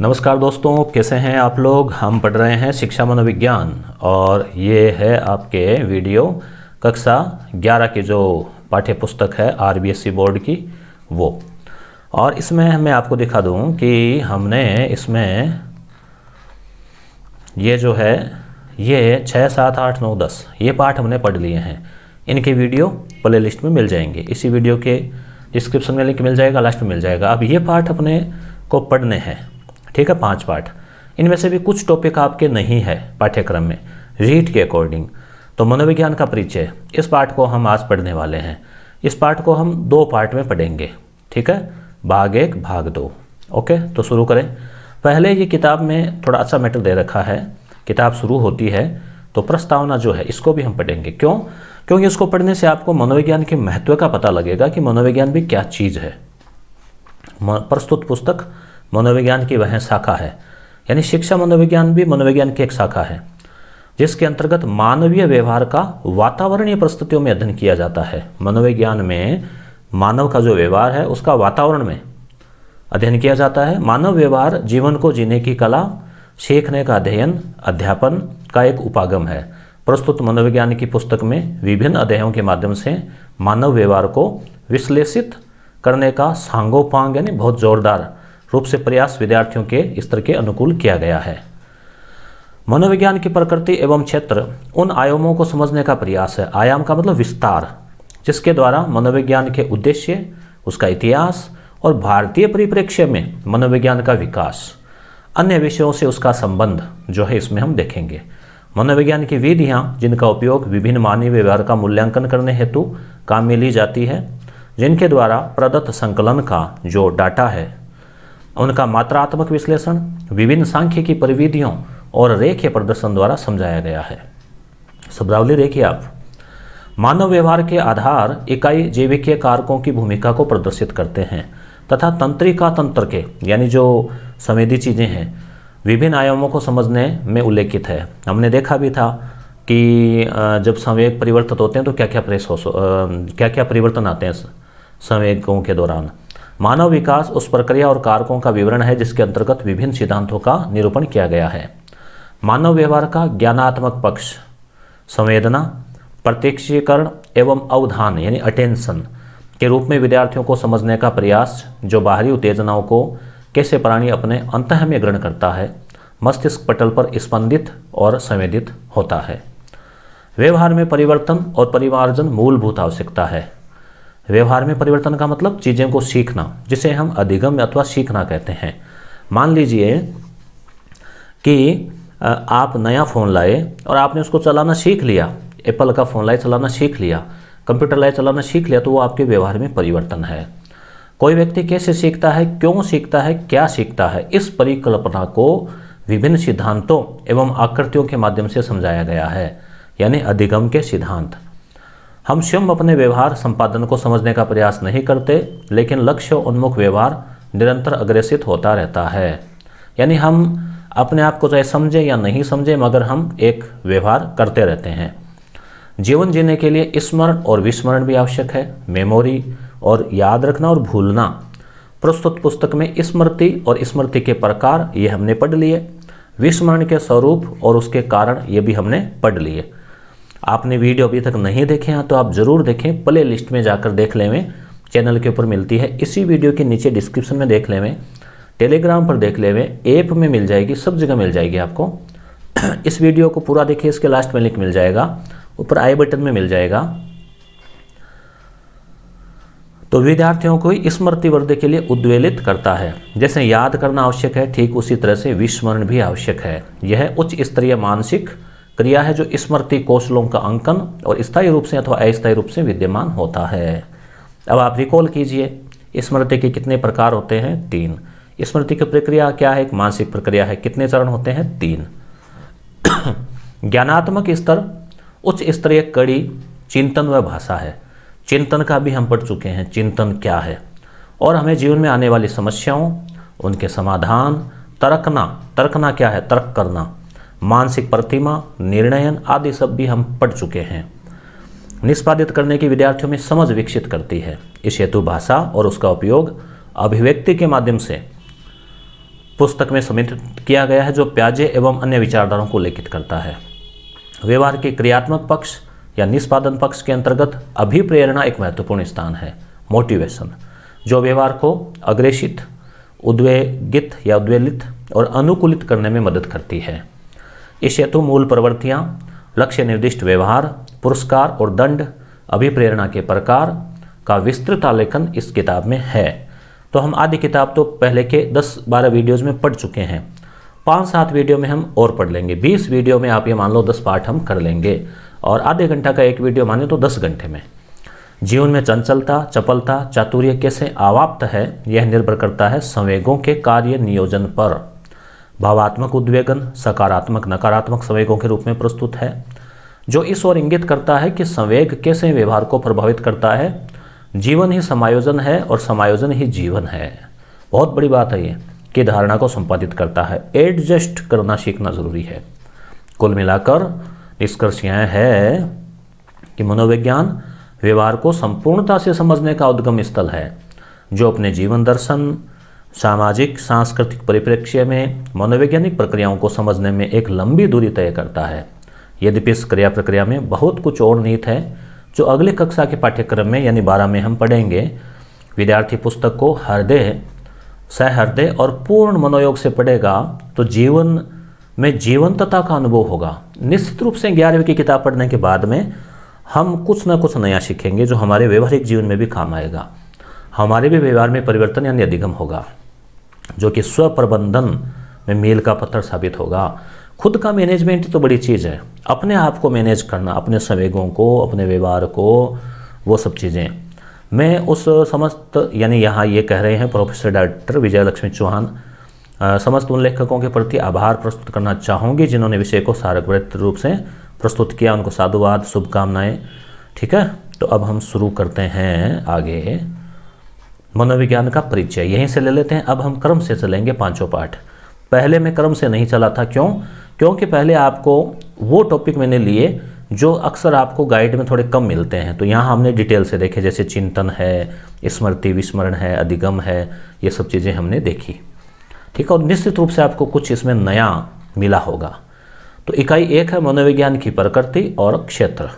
नमस्कार दोस्तों कैसे हैं आप लोग हम पढ़ रहे हैं शिक्षा मनोविज्ञान और ये है आपके वीडियो कक्षा 11 की जो पाठ्य पुस्तक है आर बोर्ड की वो और इसमें मैं आपको दिखा दूं कि हमने इसमें ये जो है ये छः सात आठ नौ दस ये पाठ हमने पढ़ लिए हैं इनके वीडियो प्ले लिस्ट में मिल जाएंगे इसी वीडियो के डिस्क्रिप्शन में लिंक मिल जाएगा लास्ट में मिल जाएगा अब ये पाठ अपने को पढ़ने हैं ठीक है पांच पाठ इनमें से भी कुछ टॉपिक आपके नहीं है पाठ्यक्रम में रीट के अकॉर्डिंग तो मनोविज्ञान का परिचय इस पाठ को हम आज पढ़ने वाले हैं इस पाठ को हम दो पार्ट में पढ़ेंगे ठीक है भाग एक भाग दो ओके तो शुरू करें पहले ये किताब में थोड़ा अच्छा मैटर दे रखा है किताब शुरू होती है तो प्रस्तावना जो है इसको भी हम पढ़ेंगे क्यों क्योंकि इसको पढ़ने से आपको मनोविज्ञान के महत्व का पता लगेगा कि मनोविज्ञान भी क्या चीज़ है प्रस्तुत पुस्तक मनोविज्ञान की वह शाखा है यानी शिक्षा मनोविज्ञान भी मनोविज्ञान की एक शाखा है जिसके अंतर्गत मानवीय व्यवहार का वातावरणीय परिस्थितियों में अध्ययन किया जाता है मनोविज्ञान में मानव का जो व्यवहार है उसका वातावरण में अध्ययन किया जाता है मानव व्यवहार जीवन को जीने की कला सीखने का अध्ययन अध्यापन का एक उपागम है प्रस्तुत मनोविज्ञान की पुस्तक में विभिन्न अध्यायों के माध्यम से मानव व्यवहार को विश्लेषित करने का सांगोपांग यानी बहुत जोरदार रूप से प्रयास विद्यार्थियों के स्तर के अनुकूल किया गया है मनोविज्ञान की प्रकृति एवं क्षेत्र उन आयामों को समझने का प्रयास है आयाम का मतलब विस्तार जिसके द्वारा मनोविज्ञान के उद्देश्य उसका इतिहास और भारतीय परिप्रेक्ष्य में मनोविज्ञान का विकास अन्य विषयों से उसका संबंध जो है इसमें हम देखेंगे मनोविज्ञान की विधियाँ जिनका उपयोग विभिन्न मानवीय व्यवहार का मूल्यांकन करने हेतु काम में ली जाती है जिनके द्वारा प्रदत्त संकलन का जो डाटा है उनका मात्रात्मक विश्लेषण विभिन्न सांख्यिकी परिविधियों और रेखीय प्रदर्शन द्वारा समझाया गया है शब्दावली रेखिए आप मानव व्यवहार के आधार इकाई जैविकीय कारकों की भूमिका को प्रदर्शित करते हैं तथा तंत्रिका तंत्र के यानी जो संवेदी चीज़ें हैं विभिन्न आयामों को समझने में उल्लेखित है हमने देखा भी था कि जब संवेग परिवर्तित होते हैं तो क्या क्या प्रेस हो क्या क्या परिवर्तन आते हैं संवेगों के दौरान मानव विकास उस प्रक्रिया और कारकों का विवरण है जिसके अंतर्गत विभिन्न सिद्धांतों का निरूपण किया गया है मानव व्यवहार का ज्ञानात्मक पक्ष संवेदना प्रत्यक्षीकरण एवं अवधान यानी अटेंशन के रूप में विद्यार्थियों को समझने का प्रयास जो बाहरी उत्तेजनाओं को कैसे प्राणी अपने अंत में ग्रहण करता है मस्तिष्क पटल पर स्पंदित और संवेदित होता है व्यवहार में परिवर्तन और परिवार्जन मूलभूत आवश्यकता है व्यवहार में परिवर्तन का मतलब चीज़ों को सीखना जिसे हम अधिगम अथवा सीखना कहते हैं मान लीजिए कि आप नया फ़ोन लाए और आपने उसको चलाना सीख लिया एप्पल का फ़ोन लाए चलाना सीख लिया कंप्यूटर लाए चलाना सीख लिया तो वो आपके व्यवहार में परिवर्तन है कोई व्यक्ति कैसे सीखता है क्यों सीखता है क्या सीखता है इस परिकल्पना को विभिन्न सिद्धांतों एवं आकृतियों के माध्यम से समझाया गया है यानी अधिगम के सिद्धांत हम स्वयं अपने व्यवहार संपादन को समझने का प्रयास नहीं करते लेकिन लक्ष्य उन्मुख व्यवहार निरंतर अग्रसित होता रहता है यानी हम अपने आप को चाहे समझें या नहीं समझें मगर हम एक व्यवहार करते रहते हैं जीवन जीने के लिए स्मरण और विस्मरण भी आवश्यक है मेमोरी और याद रखना और भूलना प्रस्तुत पुस्तक में स्मृति और स्मृति के प्रकार ये हमने पढ़ लिए विस्मरण के स्वरूप और उसके कारण ये भी हमने पढ़ लिए आपने वीडियो अभी तक नहीं देखे हैं तो आप ज़रूर देखें प्ले लिस्ट में जाकर देख लेवें चैनल के ऊपर मिलती है इसी वीडियो के नीचे डिस्क्रिप्शन में देख लेवें टेलीग्राम पर देख लेवें ऐप में मिल जाएगी सब जगह मिल जाएगी आपको इस वीडियो को पूरा देखिए इसके लास्ट में लिंक मिल जाएगा ऊपर आई बटन में मिल जाएगा तो विद्यार्थियों को स्मृति वर्ध के लिए उद्वेलित करता है जैसे याद करना आवश्यक है ठीक उसी तरह से विस्मरण भी आवश्यक है यह उच्च स्तरीय मानसिक क्रिया है जो स्मृति कौशलों का अंकन और स्थायी रूप से अथवा अस्थायी रूप से विद्यमान होता है अब आप रिकॉल कीजिए स्मृति के कितने प्रकार होते हैं तीन स्मृति की प्रक्रिया क्या है एक मानसिक प्रक्रिया है कितने चरण होते हैं तीन ज्ञानात्मक स्तर उच्च स्तरीय कड़ी चिंतन व भाषा है चिंतन का भी हम पढ़ चुके हैं चिंतन क्या है और हमें जीवन में आने वाली समस्याओं उनके समाधान तर्कना तर्कना क्या है तर्क करना मानसिक प्रतिमा निर्णयन आदि सब भी हम पढ़ चुके हैं निष्पादित करने की विद्यार्थियों में समझ विकसित करती है इस हेतु भाषा और उसका उपयोग अभिव्यक्ति के माध्यम से पुस्तक में समित किया गया है जो प्याजे एवं अन्य विचारधाराओं को लेखित करता है व्यवहार के क्रियात्मक पक्ष या निष्पादन पक्ष के अंतर्गत अभिप्रेरणा एक महत्वपूर्ण स्थान है मोटिवेशन जो व्यवहार को अग्रेषित उद्वेगित या उद्वेलित और अनुकूलित करने में मदद करती है इस हेतु मूल प्रवृत्तियाँ लक्ष्य निर्दिष्ट व्यवहार पुरस्कार और दंड अभिप्रेरणा के प्रकार का विस्तृत आलेखन इस किताब में है तो हम आदि किताब तो पहले के 10-12 वीडियोस में पढ़ चुके हैं पाँच सात वीडियो में हम और पढ़ लेंगे 20 वीडियो में आप ये मान लो 10 पाठ हम कर लेंगे और आधे घंटा का एक वीडियो माने तो 10 घंटे में जीवन में चंचलता चपलता चातुर्य कैसे आवाप्त है यह निर्भर करता है संवेगों के कार्य नियोजन पर भावात्मक उद्वेगन सकारात्मक नकारात्मक संवेगों के रूप में प्रस्तुत है जो इस ओर इंगित करता है कि संवेग कैसे व्यवहार को प्रभावित करता है जीवन ही समायोजन है और समायोजन ही जीवन है बहुत बड़ी बात है ये कि धारणा को संपादित करता है एडजस्ट करना सीखना जरूरी है कुल मिलाकर निष्कर्ष यह है कि मनोविज्ञान व्यवहार को संपूर्णता से समझने का उद्गम स्थल है जो अपने जीवन दर्शन सामाजिक सांस्कृतिक परिप्रेक्ष्य में मनोवैज्ञानिक प्रक्रियाओं को समझने में एक लंबी दूरी तय करता है यद्यपि इस क्रिया प्रक्रिया में बहुत कुछ और नीत है जो अगले कक्षा के पाठ्यक्रम में यानी बारह में हम पढ़ेंगे विद्यार्थी पुस्तक को हृदय सहृदय और पूर्ण मनोयोग से पढ़ेगा तो जीवन में जीवंतता का अनुभव होगा निश्चित रूप से ग्यारहवीं की किताब पढ़ने के बाद में हम कुछ ना कुछ नया सीखेंगे जो हमारे व्यवहारिक जीवन में भी काम आएगा हमारे भी व्यवहार में परिवर्तन यानी अधिगम होगा जो कि स्व प्रबंधन में मेल का पत्थर साबित होगा खुद का मैनेजमेंट तो बड़ी चीज़ है अपने आप को मैनेज करना अपने संवेगों को अपने व्यवहार को वो सब चीज़ें मैं उस समस्त यानी यहाँ ये कह रहे हैं प्रोफेसर डॉक्टर विजय लक्ष्मी चौहान समस्त उन लेखकों के प्रति आभार प्रस्तुत करना चाहूँगी जिन्होंने विषय को सारकवृत्त रूप से प्रस्तुत किया उनको साधुवाद शुभकामनाएँ ठीक है तो अब हम शुरू करते हैं आगे मनोविज्ञान का परिचय यहीं से ले लेते हैं अब हम क्रम से चलेंगे पांचों पाठ पहले मैं क्रम से नहीं चला था क्यों क्योंकि पहले आपको वो टॉपिक मैंने लिए जो अक्सर आपको गाइड में थोड़े कम मिलते हैं तो यहाँ हमने डिटेल से देखे जैसे चिंतन है स्मृति विस्मरण है अधिगम है ये सब चीज़ें हमने देखी ठीक है और निश्चित रूप से आपको कुछ इसमें नया मिला होगा तो इकाई एक है मनोविज्ञान की प्रकृति और क्षेत्र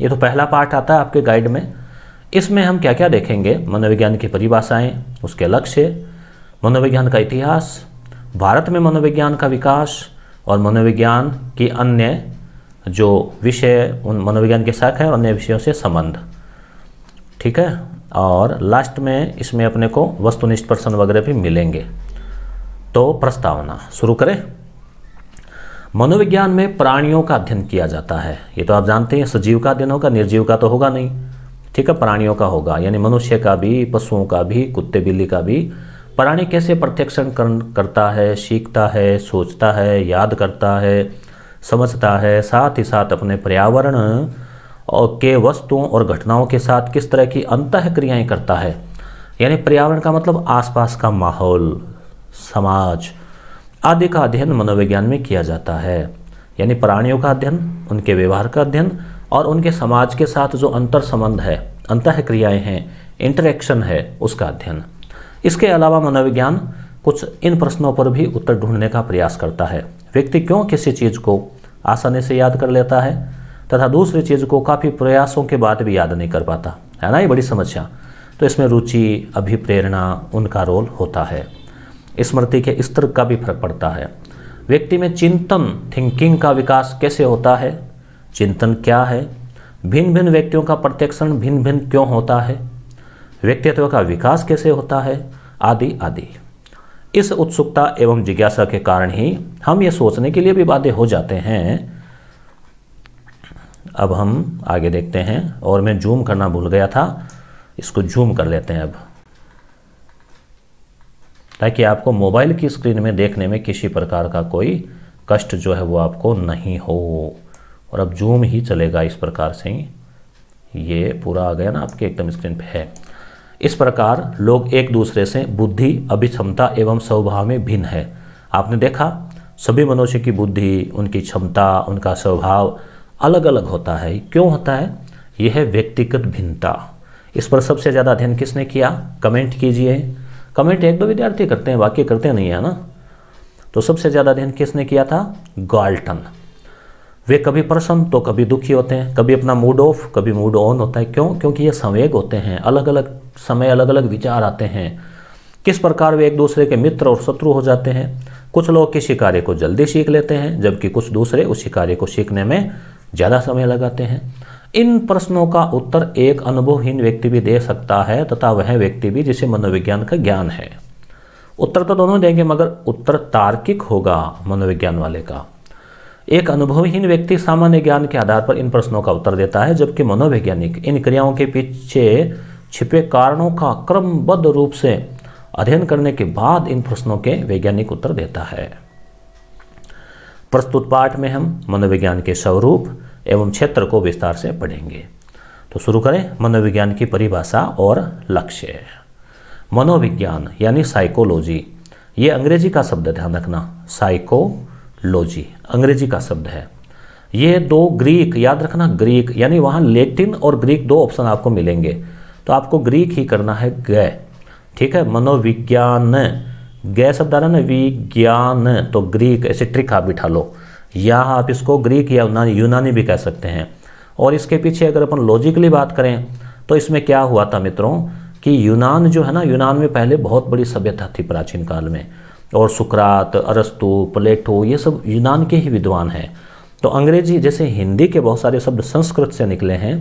ये तो पहला पार्ट आता है आपके गाइड में इसमें हम क्या क्या देखेंगे मनोविज्ञान की परिभाषाएं उसके लक्ष्य मनोविज्ञान का इतिहास भारत में मनोविज्ञान का विकास और मनोविज्ञान की अन्य जो विषय उन मनोविज्ञान के शाखा है अन्य विषयों से संबंध ठीक है और लास्ट में इसमें अपने को वस्तुनिष्ठ प्रश्न वगैरह भी मिलेंगे तो प्रस्तावना शुरू करें मनोविज्ञान में प्राणियों का अध्ययन किया जाता है ये तो आप जानते हैं सजीव का अध्ययन होगा निर्जीव का तो होगा नहीं ठीक है प्राणियों का होगा यानी मनुष्य का भी पशुओं का भी कुत्ते बिल्ली का भी प्राणी कैसे प्रत्यक्षण कर, करता है सीखता है सोचता है याद करता है समझता है साथ ही साथ अपने पर्यावरण और के वस्तुओं और घटनाओं के साथ किस तरह की अंत क्रियाएँ करता है यानी पर्यावरण का मतलब आसपास का माहौल समाज आदि का अध्ययन मनोविज्ञान में किया जाता है यानी प्राणियों का अध्ययन उनके व्यवहार का अध्ययन और उनके समाज के साथ जो अंतर संबंध है अंत क्रियाएँ हैं इंटरेक्शन है उसका अध्ययन इसके अलावा मनोविज्ञान कुछ इन प्रश्नों पर भी उत्तर ढूंढने का प्रयास करता है व्यक्ति क्यों किसी चीज़ को आसानी से याद कर लेता है तथा दूसरी चीज़ को काफ़ी प्रयासों के बाद भी याद नहीं कर पाता है ना ये बड़ी समस्या तो इसमें रुचि अभिप्रेरणा उनका रोल होता है स्मृति के स्तर का भी फर्क पड़ता है व्यक्ति में चिंतन थिंकिंग का विकास कैसे होता है चिंतन क्या है भिन्न भिन्न व्यक्तियों का प्रत्यक्षण भिन्न भिन्न क्यों होता है व्यक्तित्व का विकास कैसे होता है आदि आदि इस उत्सुकता एवं जिज्ञासा के कारण ही हम ये सोचने के लिए भी बाध्य हो जाते हैं अब हम आगे देखते हैं और मैं जूम करना भूल गया था इसको जूम कर लेते हैं अब ताकि आपको मोबाइल की स्क्रीन में देखने में किसी प्रकार का कोई कष्ट जो है वो आपको नहीं हो और अब जूम ही चलेगा इस प्रकार से ही ये पूरा आ गया ना आपके एकदम स्क्रीन पे है इस प्रकार लोग एक दूसरे से बुद्धि अभिक्षमता एवं स्वभाव में भिन्न है आपने देखा सभी मनुष्य की बुद्धि उनकी क्षमता उनका स्वभाव अलग अलग होता है क्यों होता है यह है व्यक्तिगत भिन्नता इस पर सबसे ज़्यादा अध्ययन किसने किया कमेंट कीजिए कमेंट एक दो विद्यार्थी करते हैं वाक्य करते नहीं है ना तो सबसे ज़्यादा अध्ययन किसने किया था गॉल्टन वे कभी प्रसन्न तो कभी दुखी होते हैं कभी अपना मूड ऑफ कभी मूड ऑन होता है क्यों क्योंकि ये संवेग होते हैं अलग अलग समय अलग अलग विचार आते हैं किस प्रकार वे एक दूसरे के मित्र और शत्रु हो जाते हैं कुछ लोग किसी कार्य को जल्दी सीख लेते हैं जबकि कुछ दूसरे उसी कार्य को सीखने में ज़्यादा समय लगाते हैं इन प्रश्नों का उत्तर एक अनुभवहीन व्यक्ति भी दे सकता है तथा वह व्यक्ति भी जिसे मनोविज्ञान का ज्ञान है उत्तर तो दोनों देंगे मगर उत्तर तार्किक होगा मनोविज्ञान वाले का एक अनुभवहीन व्यक्ति सामान्य ज्ञान के आधार पर इन प्रश्नों का उत्तर देता है जबकि मनोवैज्ञानिक इन क्रियाओं के पीछे छिपे कारणों का क्रमबद्ध रूप से अध्ययन करने के बाद इन प्रश्नों के वैज्ञानिक उत्तर देता है प्रस्तुत पाठ में हम मनोविज्ञान के स्वरूप एवं क्षेत्र को विस्तार से पढ़ेंगे तो शुरू करें मनोविज्ञान की परिभाषा और लक्ष्य मनोविज्ञान यानी साइकोलॉजी ये अंग्रेजी का शब्द ध्यान रखना साइको लोजी अंग्रेजी का शब्द है ये दो ग्रीक याद रखना ग्रीक यानी वहाँ लेटिन और ग्रीक दो ऑप्शन आपको मिलेंगे तो आपको ग्रीक ही करना है गय ठीक है मनोविज्ञान गय शब्द आ रहा ना विज्ञान तो ग्रीक ऐसे ट्रिक आप बिठा लो या आप इसको ग्रीक या यूनानी यूनानी भी कह सकते हैं और इसके पीछे अगर अपन लॉजिकली बात करें तो इसमें क्या हुआ था मित्रों कि यूनान जो है ना यूनान में पहले बहुत बड़ी सभ्यता थी प्राचीन काल में और सुकरात अरस्तु प्लेटो ये सब यूनान के ही विद्वान हैं तो अंग्रेजी जैसे हिंदी के बहुत सारे शब्द संस्कृत से निकले हैं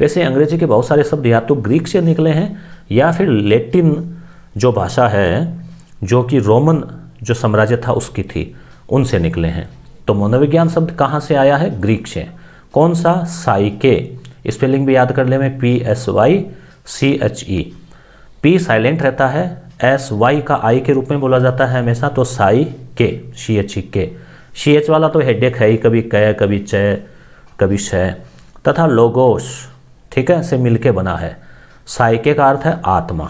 वैसे अंग्रेजी के बहुत सारे शब्द या तो ग्रीक से निकले हैं या फिर लेटिन जो भाषा है जो कि रोमन जो साम्राज्य था उसकी थी उनसे निकले हैं तो मनोविज्ञान शब्द कहाँ से आया है ग्रीक से कौन सा साइके स्पेलिंग भी याद कर ले में P S Y C H E P silent रहता है एस वाई का आई के रूप में बोला जाता है हमेशा तो साई के सी एच ई के सी एच वाला तो हेडेक है ही कभी कै कभी चय कभी शय तथा लोगोस ठीक है से मिलके बना है साइके का अर्थ है आत्मा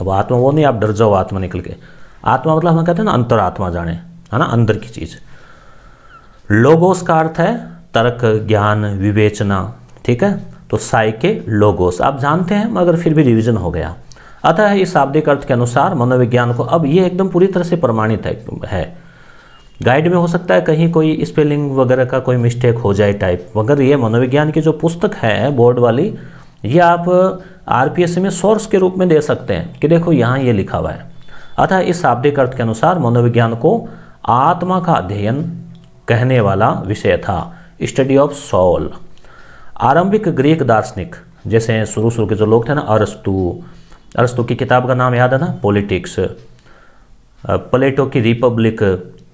अब आत्मा वो नहीं आप डर जाओ आत्मा निकल के आत्मा मतलब हम कहते हैं ना अंतरात्मा जाने है ना अंदर की चीज़ लोगोस का अर्थ है तर्क ज्ञान विवेचना ठीक है तो साइके लोगोस आप जानते हैं मगर फिर भी रिविज़न हो गया अतः इस शाब्दिक अर्थ के अनुसार मनोविज्ञान को अब ये एकदम पूरी तरह से प्रमाणित है गाइड में हो सकता है कहीं कोई स्पेलिंग वगैरह का कोई मिस्टेक हो जाए टाइप मगर ये मनोविज्ञान की जो पुस्तक है बोर्ड वाली ये आप आर में सोर्स के रूप में दे सकते हैं कि देखो यहाँ ये लिखा हुआ है अतः इस शाब्दिक अर्थ के अनुसार मनोविज्ञान को आत्मा का अध्ययन कहने वाला विषय था स्टडी ऑफ सॉल आरंभिक ग्रीक दार्शनिक जैसे शुरू शुरू के जो लोग थे ना अरस्तु अरस्तु की किताब का नाम याद है ना पॉलिटिक्स प्लेटो की रिपब्लिक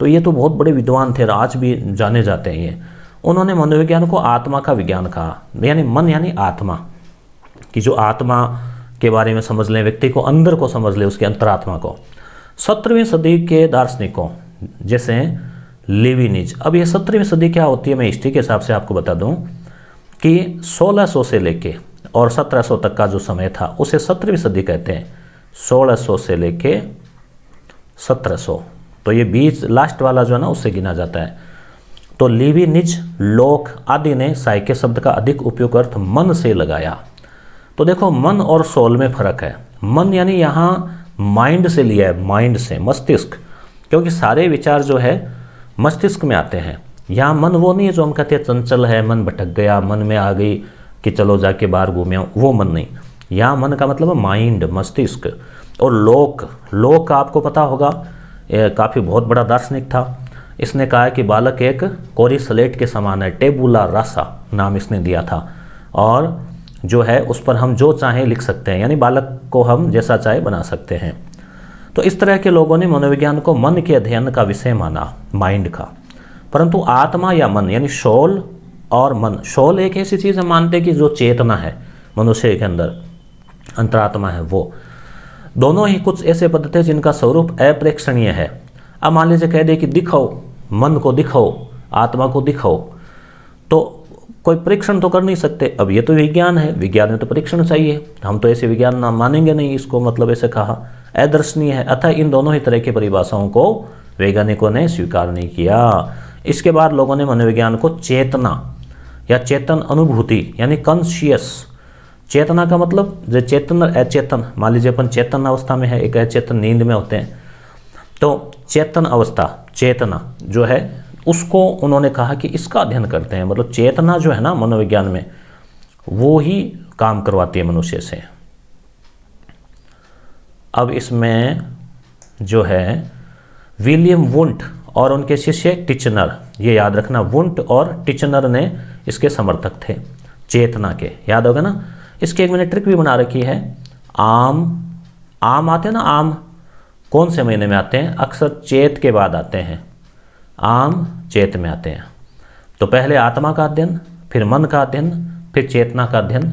तो ये तो बहुत बड़े विद्वान थे आज भी जाने जाते हैं ये उन्होंने मनोविज्ञान को आत्मा का विज्ञान कहा यानी मन यानी आत्मा कि जो आत्मा के बारे में समझ लें व्यक्ति को अंदर को समझ लें उसके अंतरात्मा को सत्रहवीं सदी के दार्शनिकों जैसे लेविनिज अब ये सत्रहवीं सदी क्या होती है मैं हिस्ट्री के हिसाब से आपको बता दूं कि 1600 से लेके और 1700 तक का जो समय था उसे सत्रहवीं सदी कहते हैं 1600 से लेके 1700 तो ये बीच लास्ट वाला जो है ना उससे गिना जाता है तो लीवी निज लोक आदि ने साइके शब्द का अधिक उपयोग अर्थ मन से लगाया तो देखो मन और सोल में फर्क है मन यानी यहाँ माइंड से लिया है माइंड से मस्तिष्क क्योंकि सारे विचार जो है मस्तिष्क में आते हैं यहाँ मन वो नहीं है जो हम कहते हैं चंचल है मन भटक गया मन में आ गई कि चलो जाके बाहर घूमे वो मन नहीं यहाँ मन का मतलब है माइंड मस्तिष्क और लोक लोक का आपको पता होगा काफ़ी बहुत बड़ा दार्शनिक था इसने कहा है कि बालक एक कोरी स्लेट के समान है टेबुला रासा नाम इसने दिया था और जो है उस पर हम जो चाहें लिख सकते हैं यानी बालक को हम जैसा चाहे बना सकते हैं तो इस तरह के लोगों ने मनोविज्ञान को मन के अध्ययन का विषय माना माइंड का परंतु आत्मा या मन यानी शोल और मन शोल एक ऐसी चीज़ हम मानते हैं कि जो चेतना है मनुष्य के अंदर अंतरात्मा है वो दोनों ही कुछ ऐसे पद है जिनका स्वरूप अप्रेक्षणीय है अब मान लीजिए कह दे कि दिखाओ मन को दिखाओ आत्मा को दिखाओ तो कोई परीक्षण तो कर नहीं सकते अब ये तो विज्ञान है विज्ञान में तो परीक्षण चाहिए हम तो ऐसे विज्ञान नाम मानेंगे नहीं इसको मतलब ऐसे कहा अदर्शनीय है अतः इन दोनों ही तरह की परिभाषाओं को वैज्ञानिकों ने स्वीकार नहीं किया इसके बाद लोगों ने मनोविज्ञान को चेतना या चेतन अनुभूति यानी कॉन्शियस चेतना का मतलब जो चेतन और अचेतन मान लीजिए अपन चेतन अवस्था में है एक अचेतन नींद में होते हैं तो चेतन अवस्था चेतना जो है उसको उन्होंने कहा कि इसका अध्ययन करते हैं मतलब चेतना जो है ना मनोविज्ञान में वो ही काम करवाती है मनुष्य से अब इसमें जो है विलियम वुंट और उनके शिष्य टिचनर ये याद रखना वुंट और टिचनर ने इसके समर्थक थे चेतना के याद होगा ना इसकी एक मैंने ट्रिक भी बना रखी है आम आम आते हैं ना आम कौन से महीने में आते हैं अक्सर चेत के बाद आते हैं आम चेत में आते हैं तो पहले आत्मा का अध्ययन फिर मन का अध्ययन फिर चेतना का अध्ययन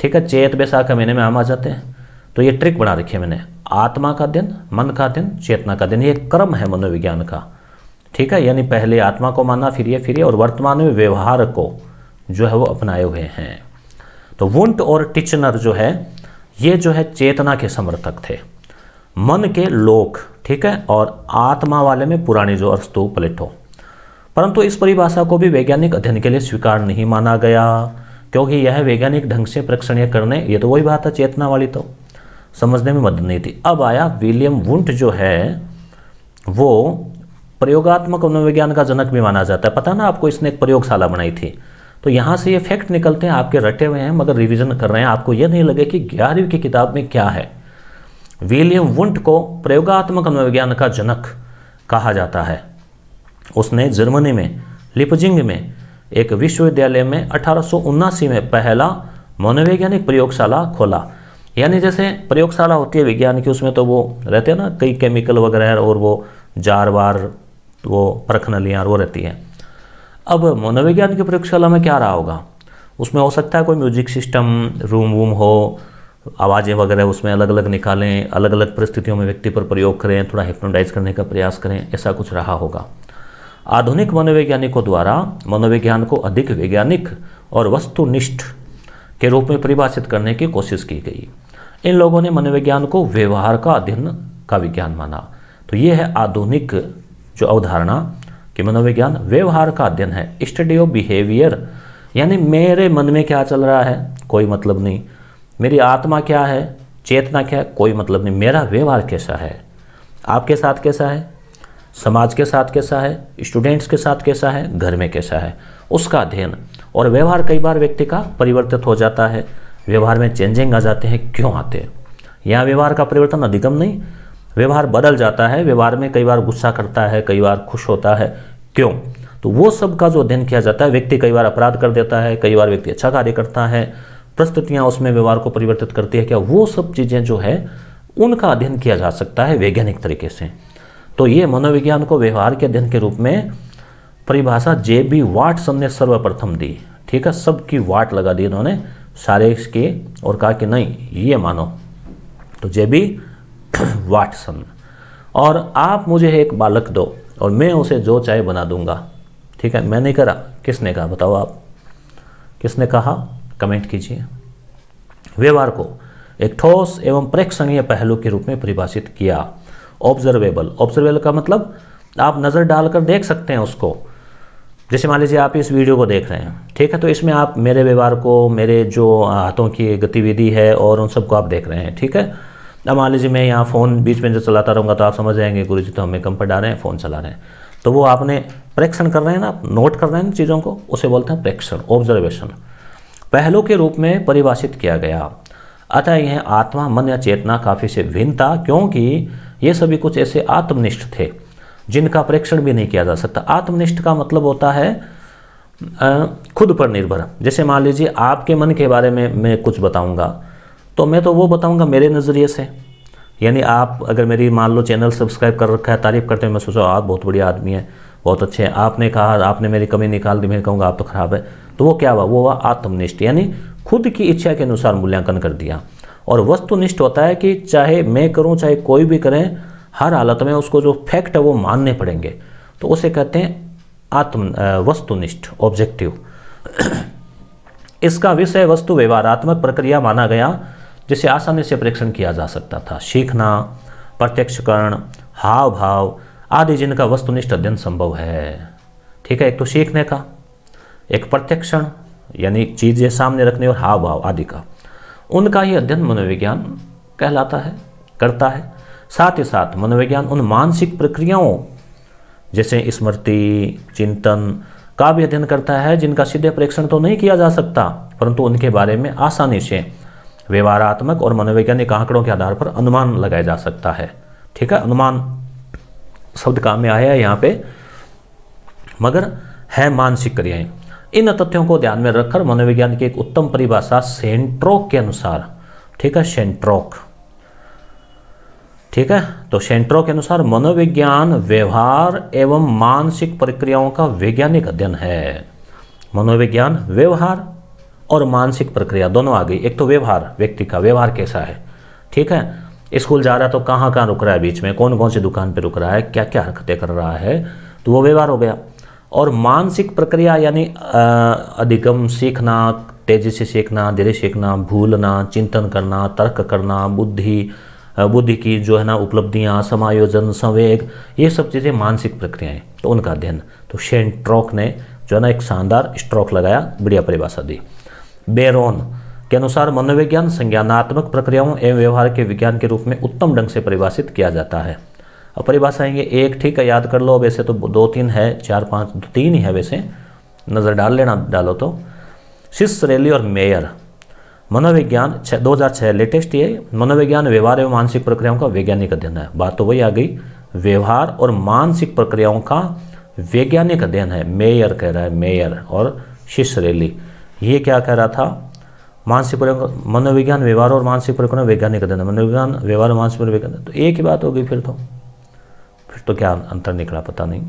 ठीक है चेत बैसा के महीने में आम आ जाते हैं तो ये ट्रिक बना रखी है मैंने आत्मा का अध्ययन मन का अध्ययन चेतना का अध्ययन ये क्रम है मनोविज्ञान का ठीक है यानी पहले आत्मा को माना फिर ये फिर ये और वर्तमान में व्यवहार को जो है वो अपनाए हुए हैं तो वुंट और टिचनर जो है ये जो है चेतना के समर्थक थे मन के लोक ठीक है और आत्मा वाले में पुरानी जो अरस्तु प्लेटो परंतु इस परिभाषा को भी वैज्ञानिक अध्ययन के लिए स्वीकार नहीं माना गया क्योंकि यह वैज्ञानिक ढंग से प्रक्षणीय करने ये तो वही बात है चेतना वाली तो समझने में मदद नहीं थी अब आया विलियम वुंट जो है वो प्रयोगात्मक मनोविज्ञान का जनक भी माना जाता है पता ना आपको इसने एक प्रयोगशाला बनाई थी तो यहाँ से ये फैक्ट निकलते हैं आपके रटे हुए हैं मगर रिविजन कर रहे हैं आपको ये नहीं लगे कि ग्यारहवीं की किताब में क्या है विलियम वुंट को प्रयोगात्मक मनोविज्ञान का जनक कहा जाता है उसने जर्मनी में लिपजिंग में एक विश्वविद्यालय में अठारह में पहला मनोवैज्ञानिक प्रयोगशाला खोला यानी जैसे प्रयोगशाला होती है विज्ञान की उसमें तो वो रहते हैं ना कई केमिकल वगैरह और वो जार वार वो परख नलियाँ वो रहती हैं अब मनोविज्ञान की प्रयोगशाला में क्या रहा होगा उसमें हो सकता है कोई म्यूजिक सिस्टम रूम वूम हो आवाज़ें वगैरह उसमें अलग अलग निकालें अलग अलग परिस्थितियों में व्यक्ति पर प्रयोग करें थोड़ा हिप्नोटाइज करने का प्रयास करें ऐसा कुछ रहा होगा आधुनिक मनोवैज्ञानिकों द्वारा मनोविज्ञान को अधिक वैज्ञानिक और वस्तुनिष्ठ के रूप में परिभाषित करने की कोशिश की गई इन लोगों ने मनोविज्ञान को व्यवहार का अध्ययन का विज्ञान माना तो ये है आधुनिक जो अवधारणा कि मनोविज्ञान व्यवहार का अध्ययन है स्टडी ऑफ बिहेवियर यानी मेरे मन में क्या चल रहा है कोई मतलब नहीं मेरी आत्मा क्या है चेतना क्या है कोई मतलब नहीं मेरा व्यवहार कैसा है आपके साथ कैसा है समाज के साथ कैसा है स्टूडेंट्स के साथ कैसा है घर में कैसा है उसका अध्ययन और व्यवहार कई बार व्यक्ति का परिवर्तित हो जाता है व्यवहार में चेंजिंग आ जाते हैं क्यों आते हैं यहाँ व्यवहार का परिवर्तन अधिकम नहीं व्यवहार बदल जाता है व्यवहार में कई बार गुस्सा करता है कई बार खुश होता है क्यों तो वो सब का जो अध्ययन किया जाता है व्यक्ति कई बार अपराध कर देता है कई बार व्यक्ति अच्छा कार्य करता है प्रस्तुतियां उसमें व्यवहार को परिवर्तित करती है क्या वो सब चीज़ें जो है उनका अध्ययन किया जा सकता है वैज्ञानिक तरीके से तो ये मनोविज्ञान को व्यवहार के अध्ययन के रूप में परिभाषा जे बी वाटसन ने सर्वप्रथम दी ठीक है सबकी वाट लगा दी इन्होंने सारे के और कहा कि नहीं ये मानो तो जे बी वाटसन और आप मुझे एक बालक दो और मैं उसे जो चाहे बना दूंगा ठीक है मैंने करा किसने कहा बताओ आप किसने कहा कमेंट कीजिए व्यवहार को एक ठोस एवं प्रेक्षणीय पहलू के रूप में परिभाषित किया ऑब्जर्वेबल ऑब्जर्वेबल का मतलब आप नज़र डालकर देख सकते हैं उसको जैसे मान लीजिए आप इस वीडियो को देख रहे हैं ठीक है तो इसमें आप मेरे व्यवहार को मेरे जो हाथों की गतिविधि है और उन सबको आप देख रहे हैं ठीक है अब मान लीजिए मैं यहाँ फ़ोन बीच में जो चलाता रहूँगा तो आप समझ जाएंगे गुरु जी तो हमें कम पर डाल रहे हैं फ़ोन चला रहे हैं तो वो आपने प्रेक्षण कर रहे हैं ना आप नोट कर रहे हैं चीज़ों को उसे बोलते हैं प्रेक्षण ऑब्जर्वेशन पहलू के रूप में परिभाषित किया गया अतः यह आत्मा मन या चेतना काफ़ी से भिन्न था क्योंकि ये सभी कुछ ऐसे आत्मनिष्ठ थे जिनका प्रेक्षण भी नहीं किया जा सकता आत्मनिष्ठ का मतलब होता है खुद पर निर्भर जैसे मान लीजिए आपके मन के बारे में मैं कुछ बताऊंगा तो मैं तो वो बताऊंगा मेरे नज़रिए से यानी आप अगर मेरी मान लो चैनल सब्सक्राइब कर रखा है तारीफ़ करते हैं मैं सोचा आप बहुत बढ़िया आदमी है बहुत अच्छे हैं आपने कहा आपने मेरी कमी निकाल दी मैं कहूँगा आप तो ख़राब है तो वो क्या हुआ वो हुआ आत्मनिष्ठ यानी खुद की इच्छा के अनुसार मूल्यांकन कर दिया और वस्तुनिष्ठ होता है कि चाहे मैं करूँ चाहे कोई भी करें हर हालत में उसको जो फैक्ट है वो मानने पड़ेंगे तो उसे कहते हैं आत्म वस्तुनिष्ठ ऑब्जेक्टिव इसका विषय वस्तु व्यवहारात्मक प्रक्रिया माना गया जिसे आसानी से परीक्षण किया जा सकता था सीखना प्रत्यक्षकरण हाव भाव आदि जिनका वस्तुनिष्ठ अध्ययन संभव है ठीक है एक तो सीखने का एक प्रत्यक्षण यानी चीज़ें सामने रखने और हाव भाव आदि का उनका ही अध्ययन मनोविज्ञान कहलाता है करता है साथ ही साथ मनोविज्ञान उन मानसिक प्रक्रियाओं जैसे स्मृति चिंतन का भी अध्ययन करता है जिनका सीधे परीक्षण तो नहीं किया जा सकता परंतु उनके बारे में आसानी से व्यवहारात्मक और मनोवैज्ञानिक आंकड़ों के आधार पर अनुमान लगाया जा सकता है ठीक है अनुमान शब्द काम में आया है यहाँ पे मगर है मानसिक क्रियाएं इन तथ्यों को ध्यान में रखकर मनोविज्ञान की एक उत्तम परिभाषा सेंट्रोक के अनुसार ठीक है सेंट्रोक ठीक है तो सेंट्रो के अनुसार मनोविज्ञान व्यवहार एवं मानसिक प्रक्रियाओं का वैज्ञानिक अध्ययन है मनोविज्ञान व्यवहार और मानसिक प्रक्रिया दोनों आ गई एक तो व्यवहार व्यक्ति का व्यवहार कैसा है ठीक है स्कूल जा रहा है तो कहाँ कहाँ रुक रहा है बीच में कौन कौन सी दुकान पर रुक रहा है क्या क्या हरकतें कर रहा है तो वो व्यवहार हो गया और मानसिक प्रक्रिया यानी अधिगम सीखना तेज़ी से सीखना धीरे सीखना भूलना चिंतन करना तर्क करना बुद्धि बुद्धि की जो है ना उपलब्धियाँ समायोजन संवेग ये सब चीज़ें मानसिक प्रक्रियाएं तो उनका अध्ययन तो शेन ट्रॉक ने जो है ना एक शानदार स्ट्रोक लगाया बढ़िया परिभाषा दी बेरोन के अनुसार मनोविज्ञान संज्ञानात्मक प्रक्रियाओं एवं व्यवहार के विज्ञान के रूप में उत्तम ढंग से परिभाषित किया जाता है अब परिभाषाएँ आएंगे एक ठीक है याद कर लो वैसे तो दो तीन है चार पाँच तो तीन ही है वैसे नज़र डाल लेना डालो तो शिष्य रैली और मेयर मनोविज्ञान छः दो हज़ार छः लेटेस्ट ये मनोविज्ञान व्यवहार एवं मानसिक प्रक्रियाओं का वैज्ञानिक अध्ययन है बात तो वही आ गई व्यवहार और मानसिक प्रक्रियाओं का वैज्ञानिक अध्ययन है मेयर कह रहा है मेयर और शिष्य रैली ये क्या कह रहा था मानसिक परिवर्तन मनोविज्ञान व्यवहार और मानसिक परिवर्तन वैज्ञानिक अध्ययन मनोविज्ञान व्यवहार और मानसिक परिवर्तन तो एक ही बात होगी फिर तो फिर तो क्या अंतर निकला पता नहीं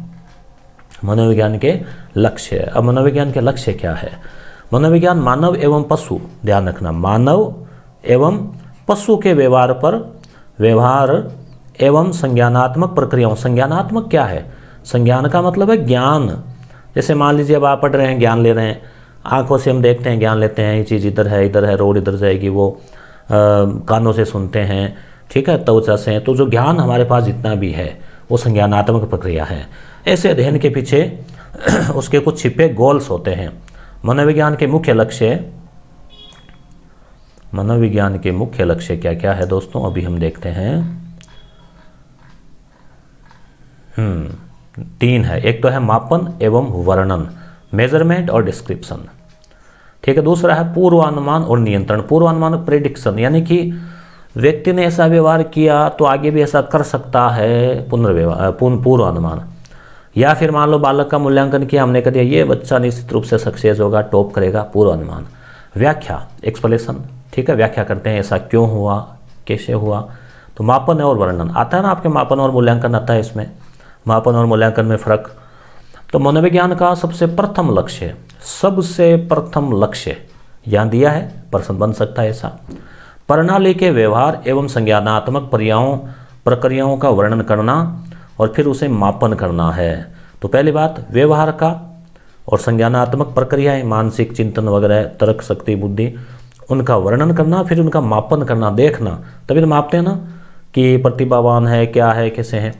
मनोविज्ञान के लक्ष्य अब मनोविज्ञान के लक्ष्य क्या है मनोविज्ञान मानव एवं पशु ध्यान रखना मानव एवं पशु के व्यवहार पर व्यवहार एवं संज्ञानात्मक प्रक्रियाओं संज्ञानात्मक क्या है संज्ञान का मतलब है ज्ञान जैसे मान लीजिए अब आप पढ़ रहे हैं ज्ञान ले रहे हैं आंखों से हम देखते हैं ज्ञान लेते हैं ये चीज़ इधर है इधर है रोड इधर जाएगी वो आ, कानों से सुनते हैं ठीक है त्वचा तो से तो जो ज्ञान हमारे पास जितना भी है वो संज्ञानात्मक प्रक्रिया है ऐसे अध्ययन के पीछे उसके कुछ छिपे गोल्स होते हैं मनोविज्ञान के मुख्य लक्ष्य मनोविज्ञान के मुख्य लक्ष्य क्या क्या है दोस्तों अभी हम देखते हैं हम्म तीन है एक तो है मापन एवं वर्णन मेजरमेंट और डिस्क्रिप्शन ठीक है दूसरा है पूर्वानुमान और नियंत्रण पूर्वानुमान प्रिडिक्शन यानी कि व्यक्ति ने ऐसा व्यवहार किया तो आगे भी ऐसा कर सकता है पुनर्व्यवहार पूर्वानुमान या फिर मान लो बालक का मूल्यांकन किया हमने कह दिया ये बच्चा निश्चित रूप से सक्सेस होगा टॉप करेगा पूर्वानुमान व्याख्या एक्सप्लेसन ठीक है व्याख्या करते हैं ऐसा क्यों हुआ कैसे हुआ तो मापन और वर्णन आता है ना आपके मापन और मूल्यांकन आता है इसमें मापन और मूल्यांकन में फ़र्क तो मनोविज्ञान का सबसे प्रथम लक्ष्य सबसे प्रथम लक्ष्य यहां दिया है प्रश्न बन सकता है ऐसा प्रणाली के व्यवहार एवं संज्ञानात्मक प्रयाओं प्रक्रियाओं का वर्णन करना और फिर उसे मापन करना है तो पहली बात व्यवहार का और संज्ञानात्मक प्रक्रियाएं मानसिक चिंतन वगैरह तर्क शक्ति बुद्धि उनका वर्णन करना फिर उनका मापन करना देखना तभी तो मापते हैं ना कि प्रतिभावान है क्या है कैसे हैं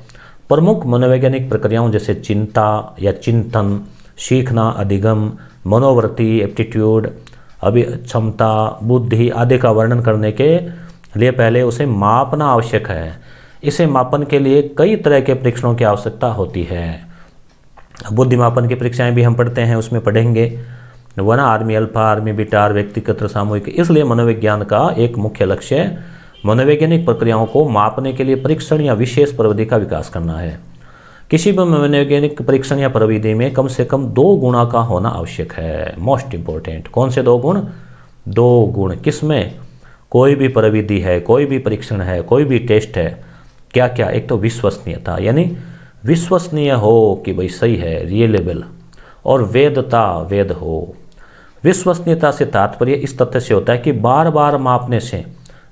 प्रमुख मनोवैज्ञानिक प्रक्रियाओं जैसे चिंता या चिंतन सीखना अधिगम मनोवृत्ति एप्टीट्यूड अभि क्षमता बुद्धि आदि का वर्णन करने के लिए पहले उसे मापना आवश्यक है इसे मापन के लिए कई तरह के परीक्षणों की आवश्यकता होती है बुद्धिमापन की परीक्षाएं भी हम पढ़ते हैं उसमें पढ़ेंगे वना आर्मी अल्फा आर्मी बिटार व्यक्तिगत सामूहिक इसलिए मनोविज्ञान का एक मुख्य लक्ष्य मनोवैज्ञानिक प्रक्रियाओं को मापने के लिए परीक्षण या विशेष प्रविधि का विकास करना है किसी भी मनोवैज्ञानिक परीक्षण या प्रविधि में कम से कम दो गुणा का होना आवश्यक है मोस्ट इंपॉर्टेंट कौन से दो गुण दो गुण किस में कोई भी प्रविधि है कोई भी परीक्षण है कोई भी टेस्ट है क्या क्या एक तो विश्वसनीयता यानी विश्वसनीय हो कि भाई सही है रियलेबल और वेदता वेद हो विश्वसनीयता से तात्पर्य इस तथ्य से होता है कि बार बार मापने से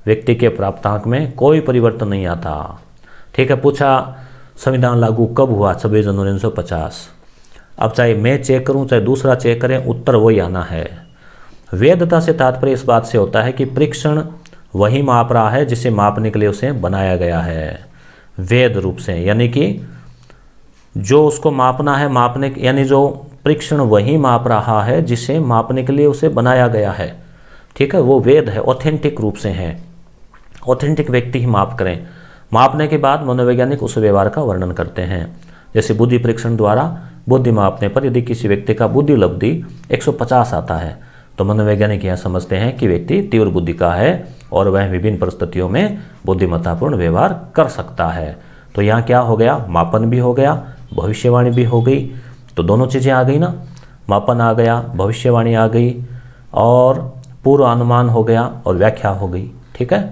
व्यक्ति के प्राप्तांक में कोई परिवर्तन नहीं आता ठीक है पूछा संविधान लागू कब हुआ छब्बीस जनवरी उन्नीस अब चाहे मैं चेक करूं चाहे दूसरा चेक करें उत्तर वही आना है वेदता से तात्पर्य इस बात से होता है कि परीक्षण वही माप रहा है जिसे मापने के लिए उसे बनाया गया है वेद रूप से यानी कि जो उसको मापना है मापने यानी जो परीक्षण वही माप रहा है जिसे मापने के लिए उसे बनाया गया है ठीक है वो वेद है ऑथेंटिक रूप से है ऑथेंटिक व्यक्ति ही माप करें मापने के बाद मनोवैज्ञानिक उस व्यवहार का वर्णन करते हैं जैसे बुद्धि परीक्षण द्वारा बुद्धि मापने पर यदि किसी व्यक्ति का बुद्धि लब्धि 150 आता है तो मनोवैज्ञानिक यह समझते हैं कि व्यक्ति तीव्र बुद्धि का है और वह विभिन्न परिस्थितियों में बुद्धिमत्तापूर्ण व्यवहार कर सकता है तो यहाँ क्या हो गया मापन भी हो गया भविष्यवाणी भी हो गई तो दोनों चीज़ें आ गई ना मापन आ गया भविष्यवाणी आ गई और पूर्व अनुमान हो गया और व्याख्या हो गई ठीक है